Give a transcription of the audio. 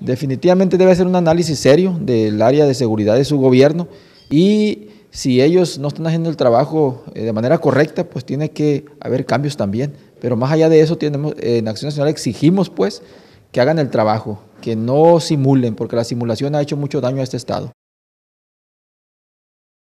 Definitivamente debe ser un análisis serio del área de seguridad de su gobierno y si ellos no están haciendo el trabajo eh, de manera correcta, pues tiene que haber cambios también. Pero más allá de eso, en Acción Nacional exigimos pues que hagan el trabajo, que no simulen, porque la simulación ha hecho mucho daño a este Estado.